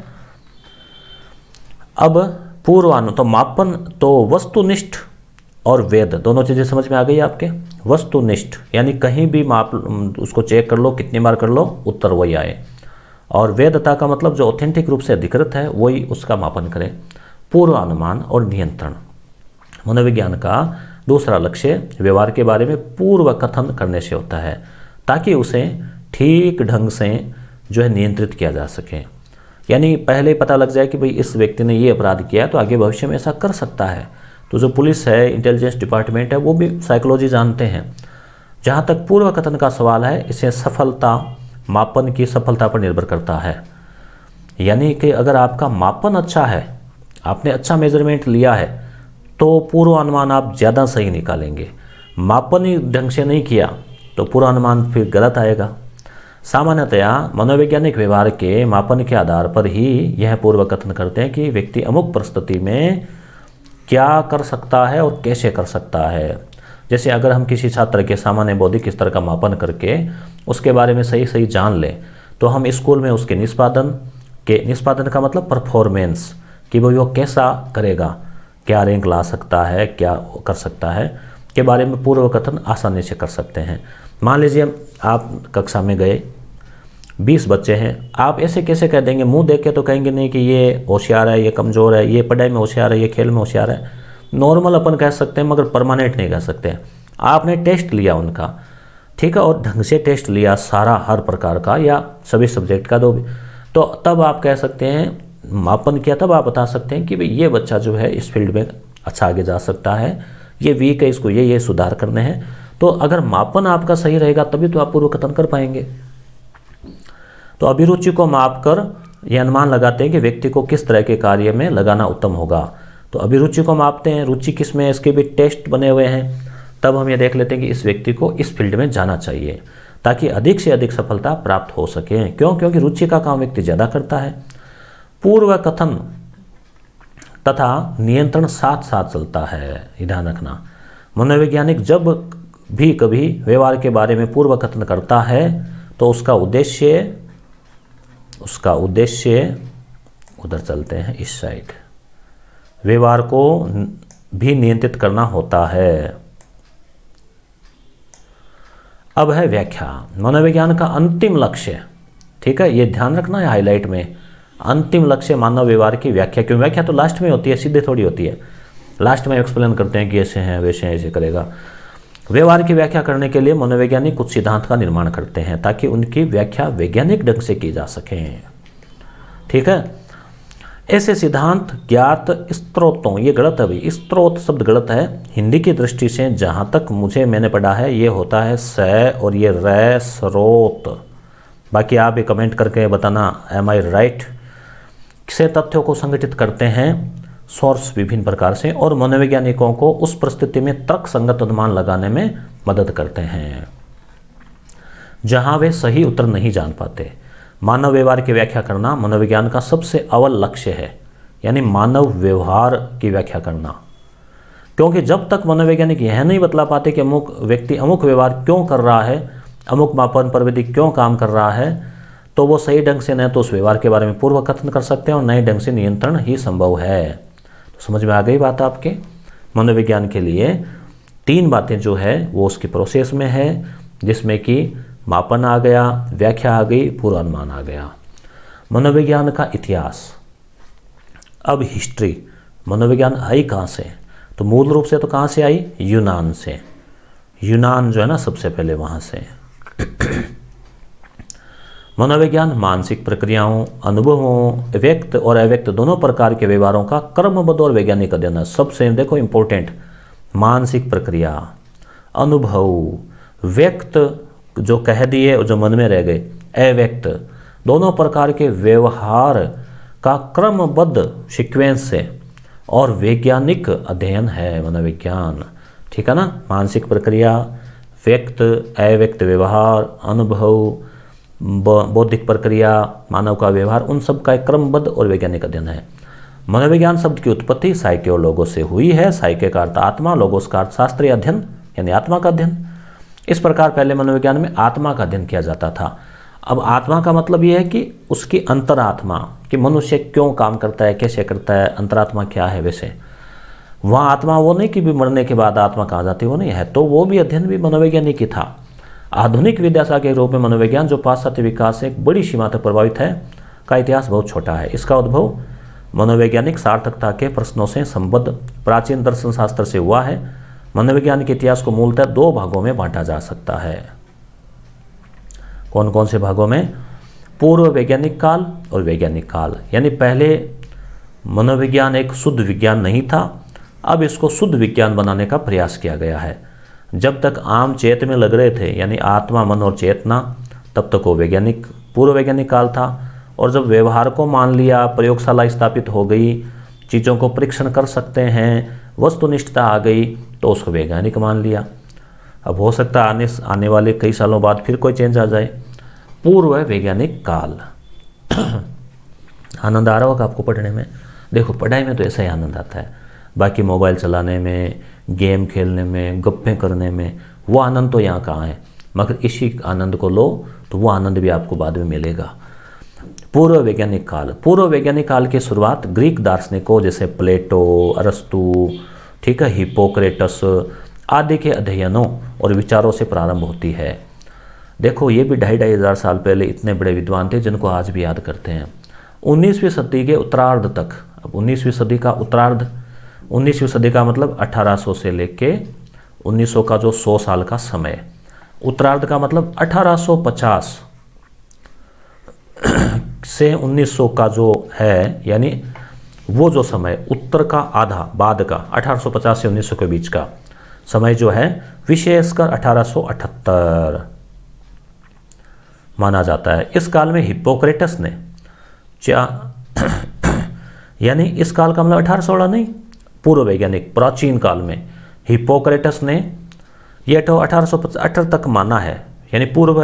अब पूर्वानु तो मापन तो वस्तुनिष्ठ और वेद दोनों चीज़ें समझ में आ गई आपके वस्तुनिष्ठ यानी कहीं भी माप उसको चेक कर लो कितनी बार कर लो उत्तर वही आए और वेदता का मतलब जो ऑथेंटिक रूप से अधिकृत है वही उसका मापन करें पूर्वानुमान और नियंत्रण मनोविज्ञान का दूसरा लक्ष्य व्यवहार के बारे में पूर्व कथन करने से होता है ताकि उसे ठीक ढंग से जो है नियंत्रित किया जा सके यानी पहले पता लग जाए कि भाई इस व्यक्ति ने ये अपराध किया है तो आगे भविष्य में ऐसा कर सकता है तो जो पुलिस है इंटेलिजेंस डिपार्टमेंट है वो भी साइकोलॉजी जानते हैं जहाँ तक पूर्व कथन का सवाल है इसे सफलता मापन की सफलता पर निर्भर करता है यानी कि अगर आपका मापन अच्छा है आपने अच्छा मेजरमेंट लिया है तो पूर्वानुमान आप ज़्यादा सही निकालेंगे मापन ही ढंग से नहीं किया तो पूर्वानुमान फिर गलत आएगा सामान्यतया मनोवैज्ञानिक व्यवहार के मापन के आधार पर ही यह पूर्व कथन करते हैं कि व्यक्ति अमुक परिस्थिति में क्या कर सकता है और कैसे कर सकता है जैसे अगर हम किसी छात्र के सामान्य बौद्धिक स्तर का मापन करके उसके बारे में सही सही जान लें तो हम स्कूल में उसके निष्पादन के निष्पादन का मतलब परफॉर्मेंस कि वो वो कैसा करेगा क्या रैंक ला सकता है क्या कर सकता है के बारे में पूर्व कथन आसानी से कर सकते हैं मान लीजिए आप कक्षा में गए बीस बच्चे हैं आप ऐसे कैसे कह देंगे मुंह देख के तो कहेंगे नहीं कि ये होशियार है ये कमज़ोर है ये पढ़ाई में होशियार है ये खेल में होशियार है नॉर्मल अपन कह सकते हैं मगर परमानेंट नहीं कह सकते आपने टेस्ट लिया उनका ठीक है और ढंग से टेस्ट लिया सारा हर प्रकार का या सभी सब्जेक्ट का दो भी तो तब आप कह सकते हैं मापन किया तब आप बता सकते हैं कि भाई ये बच्चा जो है इस फील्ड में अच्छा आगे जा सकता है ये वीक है इसको ये ये सुधार करने हैं तो अगर मापन आपका सही रहेगा तभी तो आप पूर्व कथन कर पाएंगे तो अभिरुचि को माप कर यह अनुमान लगाते हैं कि व्यक्ति को किस तरह के कार्य में लगाना उत्तम होगा तो अभिरुचि को मापते हैं रुचि किस में इसके भी टेस्ट बने हुए हैं तब हम ये देख लेते हैं कि इस व्यक्ति को इस फील्ड में जाना चाहिए ताकि अधिक से अधिक सफलता प्राप्त हो सके क्यों क्योंकि रुचि का काम व्यक्ति ज़्यादा करता है पूर्व कथन तथा नियंत्रण साथ साथ चलता है ध्यान रखना मनोवैज्ञानिक जब भी कभी व्यवहार के बारे में पूर्व कथन करता है तो उसका उद्देश्य उसका उद्देश्य उधर चलते हैं इस साइड व्यवहार को भी नियंत्रित करना होता है अब है व्याख्या मनोविज्ञान का अंतिम लक्ष्य ठीक है ये ध्यान रखना है हाईलाइट में अंतिम लक्ष्य मानव व्यवहार की व्याख्या क्यों व्याख्या तो लास्ट में होती है सीधे थोड़ी होती है लास्ट में एक्सप्लेन करते हैं कि ऐसे हैं वैसे हैं ऐसे करेगा व्यवहार की व्याख्या करने के लिए मनोवैज्ञानिक कुछ सिद्धांत का निर्माण करते हैं ताकि उनकी व्याख्या वैज्ञानिक ढंग से की जा सके ठीक है ऐसे सिद्धांत ज्ञात स्त्रोतों ये गलत है भाई स्त्रोत शब्द गलत है हिंदी की दृष्टि से जहाँ तक मुझे मैंने पढ़ा है ये होता है स और ये रै स्रोत बाकी आप ये कमेंट करके बताना एम आई राइट से तथ्यों को संगठित करते हैं सोर्स विभिन्न प्रकार से और मनोवैज्ञानिकों को उस परिस्थिति में तर्क संगत अनुमान लगाने में मदद करते हैं जहां वे सही उत्तर नहीं जान पाते मानव व्यवहार की व्याख्या करना मनोविज्ञान का सबसे अव्वल लक्ष्य है यानी मानव व्यवहार की व्याख्या करना क्योंकि जब तक मनोवैज्ञानिक यह नहीं बतला पाते कि अमुक व्यक्ति अमुक व्यवहार क्यों कर रहा है अमुक मापन प्रविधि क्यों काम कर रहा है तो वो सही ढंग से न तो उस व्यवहार के बारे में पूर्व कथन कर सकते हैं और नए ढंग से नियंत्रण ही संभव है समझ में आ गई बात आपके मनोविज्ञान के लिए तीन बातें जो है वो उसके प्रोसेस में है जिसमें कि मापन आ गया व्याख्या आ गई पूर्वानुमान आ गया मनोविज्ञान का इतिहास अब हिस्ट्री मनोविज्ञान आई कहाँ से तो मूल रूप से तो कहाँ से आई यूनान से यूनान जो है ना सबसे पहले वहाँ से मनोविज्ञान मानसिक प्रक्रियाओं अनुभवों व्यक्त और अव्यक्त दोनों प्रकार के व्यवहारों का कर्मबद्ध और वैज्ञानिक अध्ययन है सबसे देखो इंपॉर्टेंट मानसिक प्रक्रिया अनुभव व्यक्त जो कह दिए और जो मन में रह गए अव्यक्त दोनों प्रकार के व्यवहार का क्रमबद्ध सिक्वेंस से और वैज्ञानिक अध्ययन है मनोविज्ञान ठीक है ना मानसिक प्रक्रिया व्यक्त अव्यक्त व्यवहार अनुभव बौद्धिक प्रक्रिया मानव का व्यवहार उन सब का एक क्रमबद्ध और वैज्ञानिक अध्ययन है मनोविज्ञान शब्द की उत्पत्ति साइके और लोगों से हुई है साइके का अर्थ आत्मा लोगों का अर्थ शास्त्रीय अध्ययन यानी आत्मा का अध्ययन इस प्रकार पहले मनोविज्ञान में आत्मा का अध्ययन किया जाता था अब आत्मा का मतलब यह है कि उसकी अंतरात्मा कि मनुष्य क्यों काम करता है कैसे करता है अंतरात्मा क्या है वैसे वहाँ आत्मा वो नहीं कि भी मरने के बाद आत्मा कहाँ जाती वो नहीं है तो वो भी अध्ययन भी मनोवैज्ञानिक ही था आधुनिक विद्याशा के रूप में मनोविज्ञान जो पाश्चात्य विकास से बड़ी सीमा तक प्रभावित है का इतिहास बहुत छोटा है इसका उद्भव मनोवैज्ञानिक सार्थकता के प्रश्नों से संबद्ध प्राचीन दर्शन शास्त्र से हुआ है मनोविज्ञान के इतिहास को मूलतः दो भागों में बांटा जा सकता है कौन कौन से भागों में पूर्व वैज्ञानिक काल और वैज्ञानिक काल यानी पहले मनोविज्ञान एक शुद्ध विज्ञान नहीं था अब इसको शुद्ध विज्ञान बनाने का प्रयास किया गया है जब तक आम चेत में लग रहे थे यानी आत्मा मन और चेतना तब तक वो वैज्ञानिक पूर्व वैज्ञानिक काल था और जब व्यवहार को मान लिया प्रयोगशाला स्थापित हो गई चीज़ों को परीक्षण कर सकते हैं वस्तुनिष्ठता आ गई तो उसको वैज्ञानिक मान लिया अब हो सकता आने आने वाले कई सालों बाद फिर कोई चेंज आ जाए पूर्व वैज्ञानिक काल आनंद आ रहा होगा आपको पढ़ने में देखो पढ़ाई में तो ऐसा ही आनंद आता है बाकी मोबाइल चलाने में गेम खेलने में गप्पे करने में वो आनंद तो यहाँ कहाँ है मगर इसी आनंद को लो तो वो आनंद भी आपको बाद में मिलेगा पूर्व वैज्ञानिक काल पूर्व वैज्ञानिक काल की शुरुआत ग्रीक दार्शनिकों जैसे प्लेटो अरस्तु ठीक है हिपोक्रेटस आदि के अध्ययनों और विचारों से प्रारंभ होती है देखो ये भी ढाई ढाई हज़ार साल पहले इतने बड़े विद्वान थे जिनको आज भी याद करते हैं उन्नीसवीं सदी के उत्तरार्ध तक अब उन्नीसवीं सदी का उत्तरार्ध उन्नीसवीं सदी का मतलब 1800 से लेके 1900 का जो 100 साल का समय उत्तरार्ध का मतलब 1850 से 1900 का जो है यानी वो जो समय उत्तर का आधा बाद का 1850 से 1900 के बीच का समय जो है विशेषकर 1878 माना जाता है इस काल में हिपोक्रेटस ने यानी इस काल का मतलब अठारह सोलह नहीं पूर्व वैज्ञानिक प्राचीन काल में हिपोक्रेटस ने यह तो अठारह अठारह तक माना है यानी पूर्व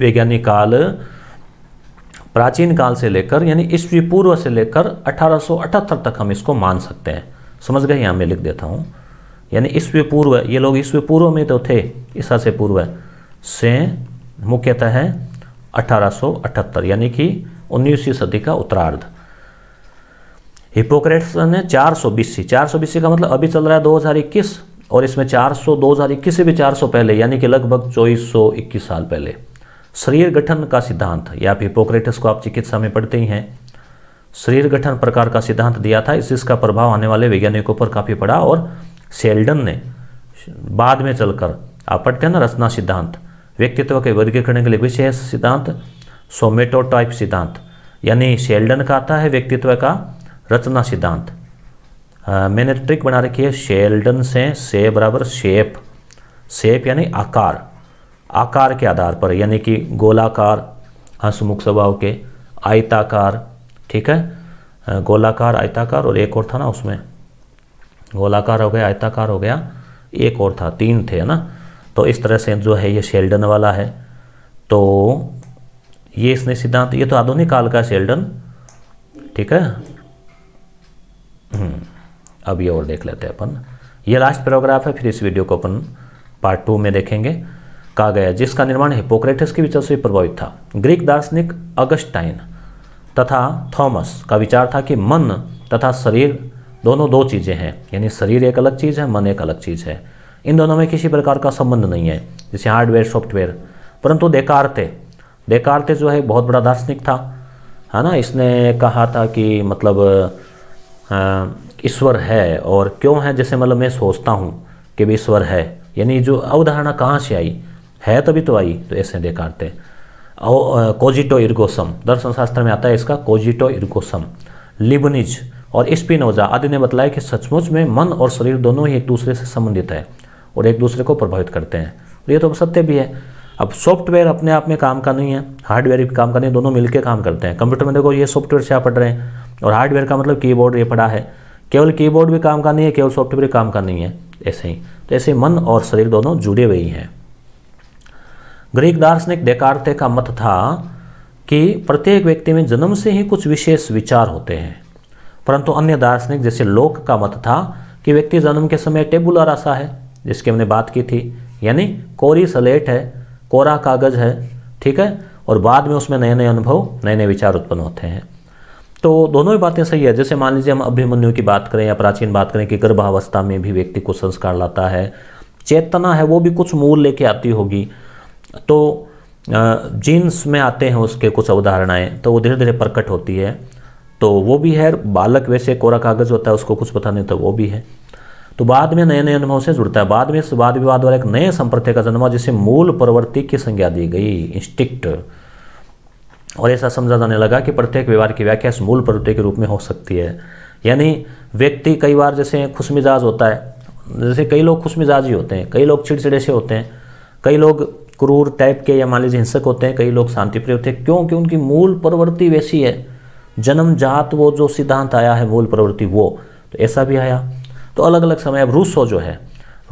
वैज्ञानिक काल प्राचीन काल से लेकर यानी ईस्वी पूर्व से लेकर अठारह तक हम इसको मान सकते हैं समझ गए यहाँ मैं लिख देता हूँ यानी ईस्वी पूर्व ये लोग ईस्वी पूर्व में तो थे ईसा से पूर्व से मुख्यतः है अठारह यानी कि उन्नीसवीं सदी का उत्तरार्ध हिपोक्रेट्स ने चार सौ बीसी चार सौ बीसी का मतलब अभी चल रहा है दो हज़ार इक्कीस और इसमें चार सौ दो हज़ार इक्कीस से भी चार सौ पहले यानी कि लगभग चौबीस सौ इक्कीस साल पहले शरीर गठन का सिद्धांत या आप हिपोक्रेटस को आप चिकित्सा में पढ़ते ही हैं शरीर गठन प्रकार का सिद्धांत दिया था इस इसका प्रभाव आने वाले वैज्ञानिकों पर काफ़ी पड़ा और सेल्डन ने बाद में चलकर आप पढ़ते हैं ना रचना सिद्धांत व्यक्तित्व के वर्गीकरण के लिए विशेष सिद्धांत सोमेटो टाइप सिद्धांत यानी शेल्डन का आता है व्यक्तित्व का रचना सिद्धांत मैंने ट्रिक बना रखी है शेल्डन से से बराबर शेप शेप यानी आकार आकार के आधार पर यानी कि गोलाकार हंसमुख स्वभाव के आयताकार ठीक है गोलाकार आयताकार और एक और था ना उसमें गोलाकार हो गया आयताकार हो गया एक और था तीन थे ना तो इस तरह से जो है ये शेल्डन वाला है तो ये इसने सिद्धांत ये तो आधुनिक काल का शेल्डन ठीक है हम्म। अब ये और देख लेते हैं अपन ये लास्ट पैराग्राफ है फिर इस वीडियो को अपन पार्ट टू में देखेंगे कहा गया जिसका निर्माण हिपोक्रेटिस के विचार से प्रभावित था ग्रीक दार्शनिक अगस्टाइन तथा थॉमस का विचार था कि मन तथा शरीर दोनों दो चीज़ें हैं यानी शरीर एक अलग चीज़ है मन एक अलग चीज़ है इन दोनों में किसी प्रकार का संबंध नहीं है जैसे हार्डवेयर सॉफ्टवेयर परंतु देकारते देकार्ते जो है बहुत बड़ा दार्शनिक था है ना इसने कहा था कि मतलब ईश्वर है और क्यों है जैसे मतलब मैं सोचता हूँ कि भी ईश्वर है यानी जो अवधारणा कहाँ से आई है तभी तो आई तो ऐसे देखाते कोजिटो इर्गोसम दर्शन शास्त्र में आता है इसका कोजिटो इर्गोसम लिबनिज और स्पिनोजा आदि ने बताया कि सचमुच में मन और शरीर दोनों ही एक दूसरे से संबंधित है और एक दूसरे को प्रभावित करते हैं और तो ये तो सत्य भी है अब सॉफ्टवेयर अपने आप में काम का नहीं है हार्डवेयर भी काम का नहीं दोनों मिलकर काम करते हैं कंप्यूटर में देखो ये सॉफ्टवेयर से आप पढ़ रहे हैं और हार्डवेयर का मतलब कीबोर्ड ये पड़ा है केवल कीबोर्ड भी काम का नहीं है केवल सॉफ्टवेयर भी काम का नहीं है ऐसे ही तो ऐसे मन और शरीर दोनों जुड़े हुए हैं ग्रीक दार्शनिक डेकार्ते का मत था कि प्रत्येक व्यक्ति में जन्म से ही कुछ विशेष विचार होते हैं परंतु अन्य दार्शनिक जैसे लोक का मत था कि व्यक्ति जन्म के समय टेबुलर आशा है जिसकी हमने बात की थी यानी कोरी सलेट है कोरा कागज़ है ठीक है और बाद में उसमें नए नए अनुभव नए नए विचार उत्पन्न होते हैं तो दोनों ही बातें सही है जैसे मान लीजिए हम अभिमन्यु की बात करें या प्राचीन बात करें कि गर्भावस्था में भी व्यक्ति को संस्कार लाता है चेतना है वो भी कुछ मूल लेके आती होगी तो जीन्स में आते हैं उसके कुछ अवधारणाएं तो वो धीरे धीरे प्रकट होती है तो वो भी है बालक वैसे कोरा कागज़ होता है उसको कुछ पता नहीं तो वो भी है तो बाद में नए नए अनुभव से जुड़ता है बाद में इस वाद विवाद वाले एक नए संप्रदाय का जन्म जिसे मूल प्रवृत्ति की संज्ञा दी गई इंस्टिक्ट और ऐसा समझा जाने लगा कि प्रत्येक व्यवहार की व्याख्या इस मूल प्रवृत्ति के रूप में हो सकती है यानी व्यक्ति कई बार जैसे खुश मिजाज होता है जैसे कई लोग खुश मिजाज ही होते हैं कई लोग चिड़चिड़े से होते हैं कई लोग क्रूर टाइप के या मान लीजिए हिंसक होते हैं कई लोग शांतिप्रिय होते हैं क्योंकि उनकी मूल प्रवृत्ति वैसी है जन्म जात वो जो सिद्धांत आया है मूल प्रवृत्ति वो तो ऐसा भी आया तो अलग अलग समय अब रूसो जो है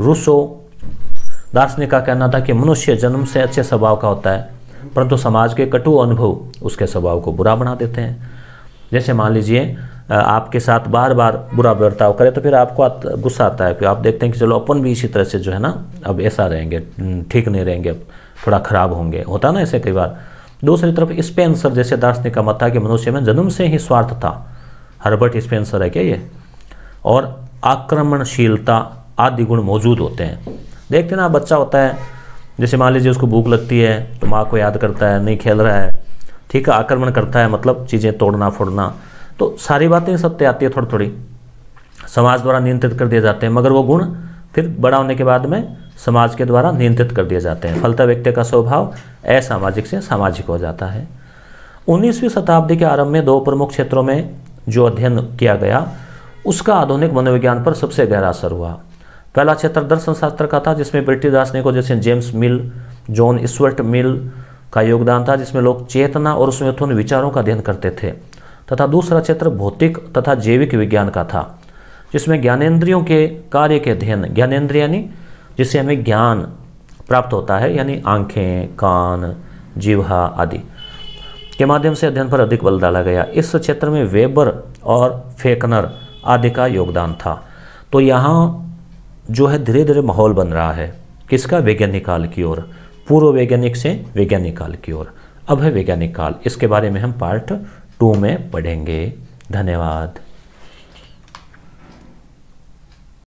रूसो दार्शनिक का कहना था कि मनुष्य जन्म से अच्छे स्वभाव का होता है परंतु समाज के कटु अनुभव उसके स्वभाव को बुरा बना देते हैं जैसे मान लीजिए आपके साथ बार बार बुरा बर्ताव करे तो फिर आपको गुस्सा आता है फिर आप देखते हैं कि चलो अपन भी इसी तरह से जो है ना अब ऐसा रहेंगे ठीक नहीं रहेंगे थोड़ा खराब होंगे होता ना ऐसे कई बार दूसरी तरफ स्पेंसर जैसे दार्शनिक का मत था कि मनुष्य में जन्म से ही स्वार्थ था हर्बर्ट स्पेंसर है क्या ये और आक्रमणशीलता आदि गुण मौजूद होते हैं देखते ना बच्चा होता है जैसे मान लीजिए उसको भूख लगती है तो माँ को याद करता है नहीं खेल रहा है ठीक है आक्रमण करता है मतलब चीज़ें तोड़ना फोड़ना तो सारी बातें सत्य आती है थोड़ी थोड़ी समाज द्वारा नियंत्रित कर दिए जाते हैं मगर वो गुण फिर बड़ा होने के बाद में समाज के द्वारा नियंत्रित कर दिए जाते हैं फलता व्यक्ति का स्वभाव असामाजिक से सामाजिक हो जाता है उन्नीसवीं शताब्दी के आरंभ में दो प्रमुख क्षेत्रों में जो अध्ययन किया गया उसका आधुनिक मनोविज्ञान पर सबसे गहरा असर हुआ पहला क्षेत्र दर्शन शास्त्र का था जिसमें ब्रिटिश दार्शनिकों जैसे जेम्स मिल जॉन स्वर्ट मिल का योगदान था जिसमें लोग चेतना और उसमें विचारों का अध्ययन करते थे तथा दूसरा क्षेत्र भौतिक तथा जैविक विज्ञान का था जिसमें ज्ञानेन्द्रियों के कार्य के अध्ययन ज्ञानेन्द्रिय यानी जिससे हमें ज्ञान प्राप्त होता है यानी आंखें कान जीवा आदि के माध्यम से अध्ययन पर अधिक बल डाला गया इस क्षेत्र में वेबर और फेकनर आदि का योगदान था तो यहाँ जो है धीरे धीरे माहौल बन रहा है किसका वैज्ञानिक काल की ओर पूर्व वैज्ञानिक से वैज्ञानिक काल की ओर अब है वैज्ञानिक काल इसके बारे में हम पार्ट टू में पढ़ेंगे धन्यवाद